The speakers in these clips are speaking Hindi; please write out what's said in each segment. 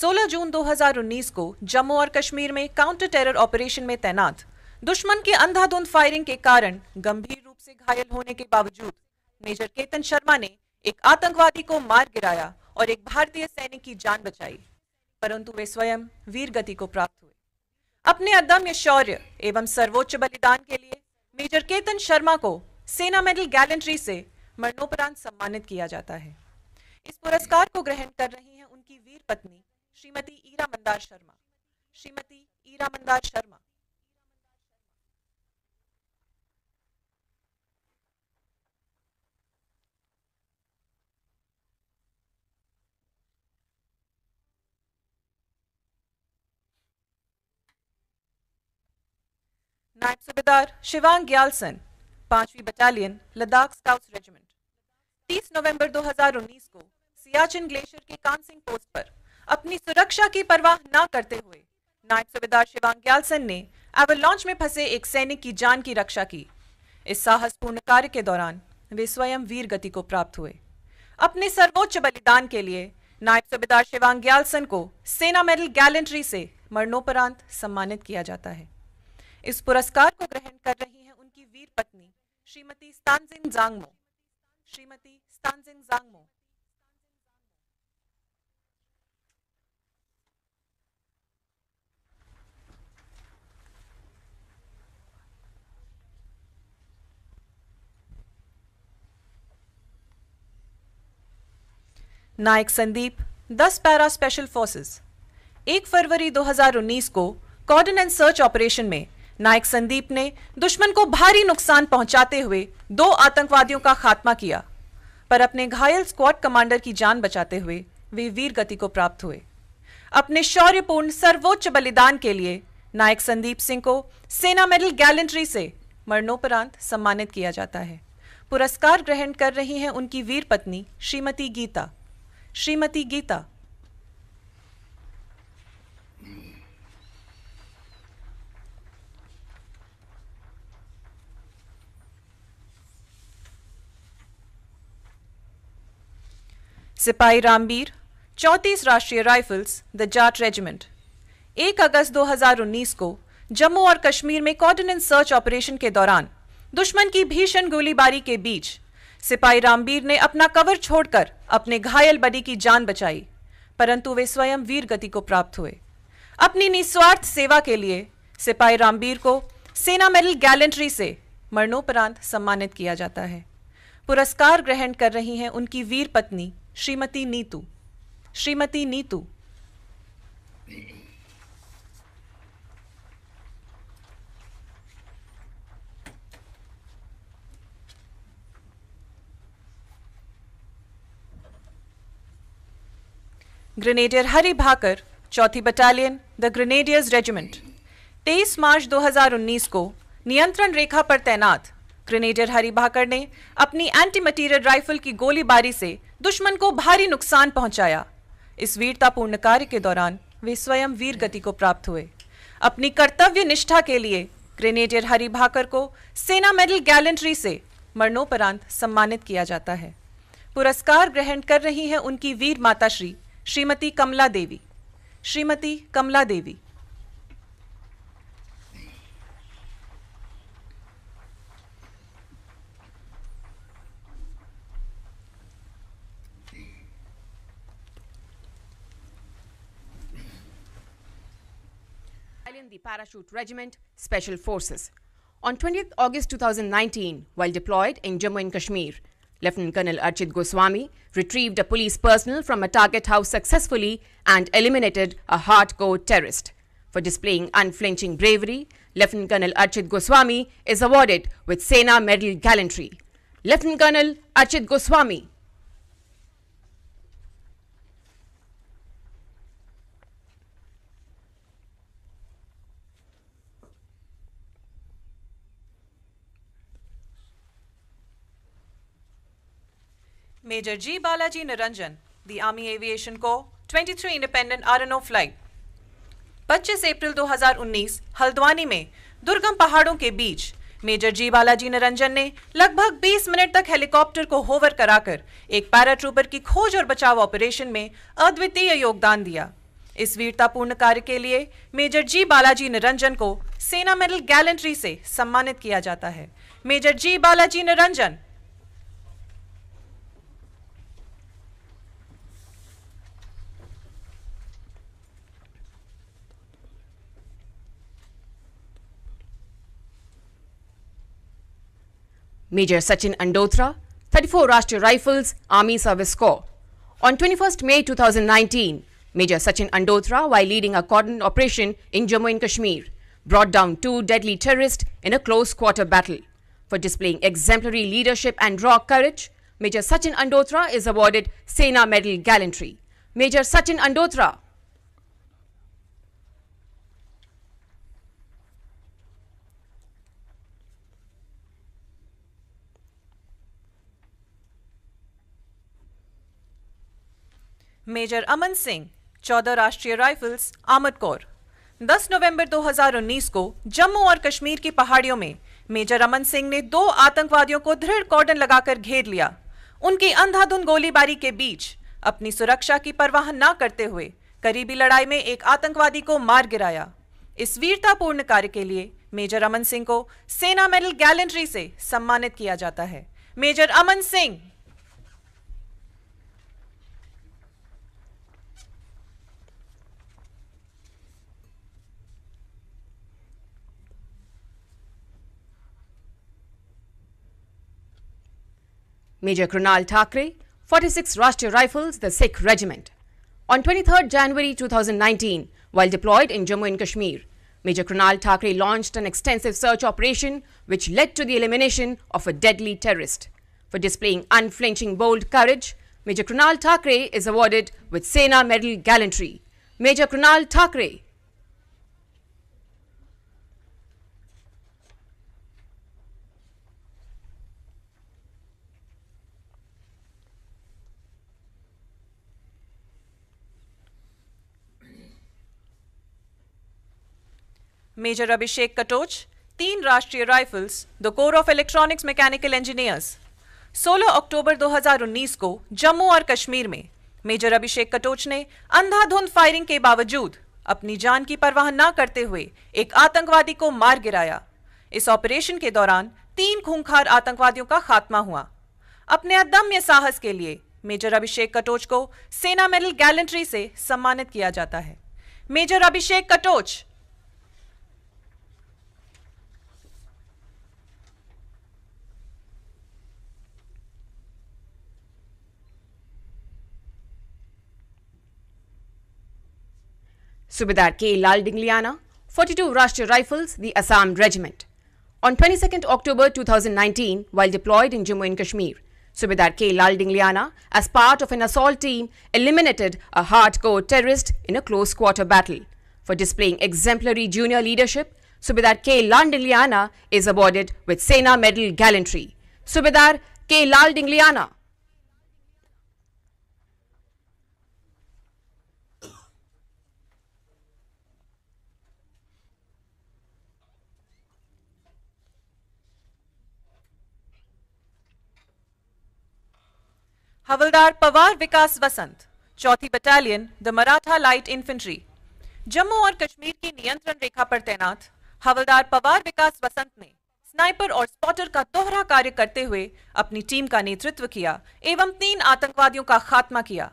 16 जून 2019 को जम्मू और कश्मीर में काउंटर टेरर ऑपरेशन में तैनात दुश्मन की अंधाधुंध फायरिंग के कारण गंभीर रूप से घायल होने के बावजूद मेजर केतन शर्मा ने एक आतंकवादी को मार गिराया और एक भारतीय सैनिक की जान बचाई परंतु वे स्वयं वीर गति को प्राप्त हुए अपने अदम्य शौर्य एवं सर्वोच्च बलिदान के लिए मेजर केतन शर्मा को सेना मेडल गैलेंट्री से मरणोपरांत सम्मानित किया जाता है इस पुरस्कार को ग्रहण कर रही हैं उनकी वीर पत्नी श्रीमती ईरा मंदार शर्मा श्रीमती ईरा मंदार शर्मा नायब सूबेदार शिवांग ग्यालसन पांचवी बटालियन लद्दाख स्काउट रेजिमेंट 30 नवंबर 2019 को सियाचिन ग्लेशियर के कानसिंग पोस्ट पर अपनी सुरक्षा की परवाह न करते हुए नायब सूबेदार शिवांग ग्यालसन ने एवलॉन्च में फंसे एक सैनिक की जान की रक्षा की इस साहसपूर्ण कार्य के दौरान वे स्वयं वीर गति को प्राप्त हुए अपने सर्वोच्च बलिदान के लिए नायब सूबेदार शिवांग ग्यालसन को सेना मेडल गैलेंट्री से मरणोपरांत सम्मानित किया जाता है इस पुरस्कार को ग्रहण कर रही हैं उनकी वीर पत्नी श्रीमती स्तानजिंग जांगमो श्रीमती स्तानजिंग जांगमो नायक संदीप दस पैरा स्पेशल फोर्सेस एक फरवरी 2019 को कॉर्डन एंड सर्च ऑपरेशन में नायक संदीप ने दुश्मन को भारी नुकसान पहुंचाते हुए दो आतंकवादियों का खात्मा किया पर अपने घायल स्क्वाड कमांडर की जान बचाते हुए वे वीर गति को प्राप्त हुए अपने शौर्यपूर्ण सर्वोच्च बलिदान के लिए नायक संदीप सिंह को सेना मेडल गैलेंट्री से मरणोपरांत सम्मानित किया जाता है पुरस्कार ग्रहण कर रही हैं उनकी वीर पत्नी श्रीमती गीता श्रीमती गीता सिपाही रामबीर चौंतीस Rashtriya rifles the Jat regiment 1 अगस्त 2019 को जम्मू और कश्मीर में कॉर्डिनेंस सर्च ऑपरेशन के दौरान दुश्मन की भीषण गोलीबारी के बीच सिपाही रामबीर ने अपना कवर छोड़कर अपने घायल बडी की जान बचाई परंतु वे स्वयं वीर गति को प्राप्त हुए अपनी निस्वार्थ सेवा के लिए सिपाही रामवीर को सेना मेडल गैलेंट्री से मरणोपरांत सम्मानित किया जाता है पुरस्कार ग्रहण कर रही हैं उनकी वीर पत्नी श्रीमती नीतू श्रीमती नीतू ग्रेनेडियर हरि भाकर चौथी बटालियन द ग्रेनेडियर्स रेजिमेंट 23 मार्च 2019 को नियंत्रण रेखा पर तैनात ग्रेनेडियर हरि भाकर ने अपनी एंटी मटीरियल राइफल की गोलीबारी से दुश्मन को भारी नुकसान पहुंचाया इस वीरतापूर्ण कार्य के दौरान वे स्वयं वीर गति को प्राप्त हुए अपनी कर्तव्य निष्ठा के लिए ग्रेनेडियर हरि भाकर को सेना मेडल गैलेंट्री से मरणोपरांत सम्मानित किया जाता है पुरस्कार ग्रहण कर रही हैं उनकी वीर माता श्री श्रीमती कमला देवी श्रीमती कमला देवी the Parachute Regiment, Special Forces. On 20th August 2019, while deployed in Jammu and Kashmir, Lieutenant Colonel Archit Goswami retrieved a police personnel from a target house successfully and eliminated a hardcore terrorist. For displaying unflinching bravery, Lieutenant Colonel Archit Goswami is awarded with Sena Medal Gallantry. Lieutenant Colonel Archit Goswami Major G. Balaji Naranjan, the Army Aviation Corps, 23 Independent RNO Flight. 25 अप्रैल 2019 हल्द्वानी में दुर्गम पहाड़ों के बीच मेजर जी बालाजी निरंजन ने लगभग 20 मिनट तक हेलीकॉप्टर को होवर कराकर एक पैराट्रूपर की खोज और बचाव ऑपरेशन में अद्वितीय योगदान दिया इस वीरतापूर्ण कार्य के लिए मेजर जी बालाजी निरंजन को सेना मेडल गैलेंट्री से सम्मानित किया जाता है major G Balaji Niranjan Major Sachin Andotra, 34 Rashtriya Rifles, Army Service Corps. On 21st May 2019, Major Sachin Andotra, while leading a cordon operation in Jammu and Kashmir, brought down two deadly terrorists in a close quarter battle. For displaying exemplary leadership and raw courage, Major Sachin Andotra is awarded Sena Medal Gallantry. Major Sachin Andotra. Major Aman Singh चौदह राष्ट्रीय राइफल्स आमद कौर दस नवंबर 2019 को जम्मू और कश्मीर की पहाड़ियों में मेजर अमन सिंह ने दो आतंकवादियों को दृढ़ कॉर्डन लगाकर घेर लिया उनकी अंधाधुंध गोलीबारी के बीच अपनी सुरक्षा की परवाह न करते हुए करीबी लड़ाई में एक आतंकवादी को मार गिराया इस वीरतापूर्ण कार्य के लिए मेजर अमन सिंह को सेना मेडल गैलेंट्री से सम्मानित किया जाता है major Aman Singh Major Krunal Thakre, 46 Rashtriya Rifles, the Sikh Regiment. On 23 January 2019, while deployed in Jammu and Kashmir, Major Krunal Thakre launched an extensive search operation which led to the elimination of a deadly terrorist. For displaying unflinching bold courage, Major Krunal Thakre is awarded with Sena Medal Gallantry. Major Krunal Thakre major Abhishek Katoch तीन Rashtriya rifles the corps of electronics mechanical engineers 16 अक्टूबर 2019 को जम्मू और कश्मीर में मेजर अभिषेक कटोच ने अंधाधुंध फायरिंग के बावजूद अपनी जान की परवाह न करते हुए एक आतंकवादी को मार गिराया इस ऑपरेशन के दौरान तीन खूंखार आतंकवादियों का खात्मा हुआ अपने अदम्य साहस के लिए मेजर अभिषेक कटोच को सेना मेडल गैलेंट्री से सम्मानित किया जाता है major Abhishek Katoch Subedar K. Lal Dingliana, 42 Rashtriya Rifles, the Assam Regiment. On 22 October 2019, while deployed in Jammu and Kashmir, Subedar K. Lal Dingliana, as part of an assault team, eliminated a hardcore terrorist in a close quarter battle. For displaying exemplary junior leadership, Subedar K. Lal Dingliana is awarded with Sena Medal Gallantry. Subedar K. Lal Dingliana हवलदार पवार विकास वसंत चौथी battalion the Maratha light infantry Jammu और कश्मीर की नियंत्रण रेखा पर तैनात हवलदार पवार विकास वसंत ने स्नाइपर और स्पॉटर का दोहरा कार्य करते हुए अपनी टीम का नेतृत्व किया एवं तीन आतंकवादियों का खात्मा किया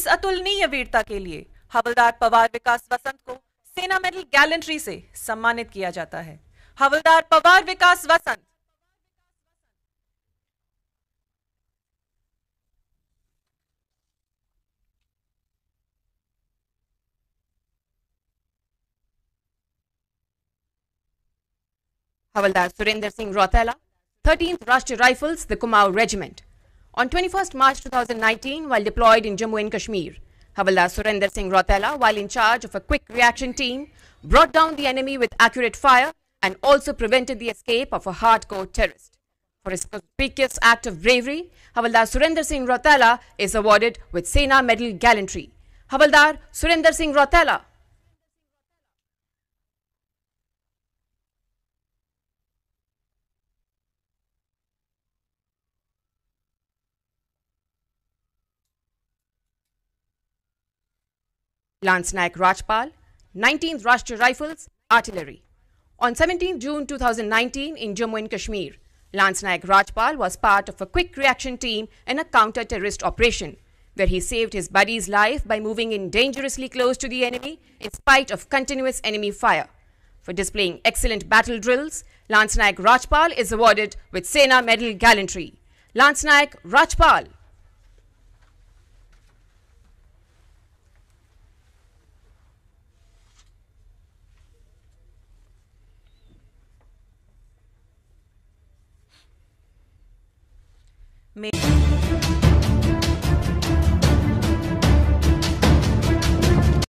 इस अतुलनीय वीरता के लिए हवलदार पवार विकास वसंत को सेना मेडल गैलेंट्री से सम्मानित किया जाता है हवलदार पवार विकास वसंत Havaldar Surinder Singh Rautela, 13th Rashtri Rifles, the Kumau Regiment. On 21st March 2019, while deployed in Jammu and Kashmir, Havaldar Surinder Singh Rautela, while in charge of a quick reaction team, brought down the enemy with accurate fire and also prevented the escape of a hardcore terrorist. For his conspicuous act of bravery, Havaldar Surinder Singh Rautela is awarded with Sena Medal Gallantry. Havaldar Surinder Singh Rautela Lance Naik Rajpal, 19th Rashtriya Rifles, Artillery. On 17 June 2019 in Jammu and Kashmir, Lance Naik Rajpal was part of a quick reaction team in a counter-terrorist operation, where he saved his buddy's life by moving in dangerously close to the enemy in spite of continuous enemy fire. For displaying excellent battle drills, Lance Naik Rajpal is awarded with Sena Medal Gallantry. Lance Naik Rajpal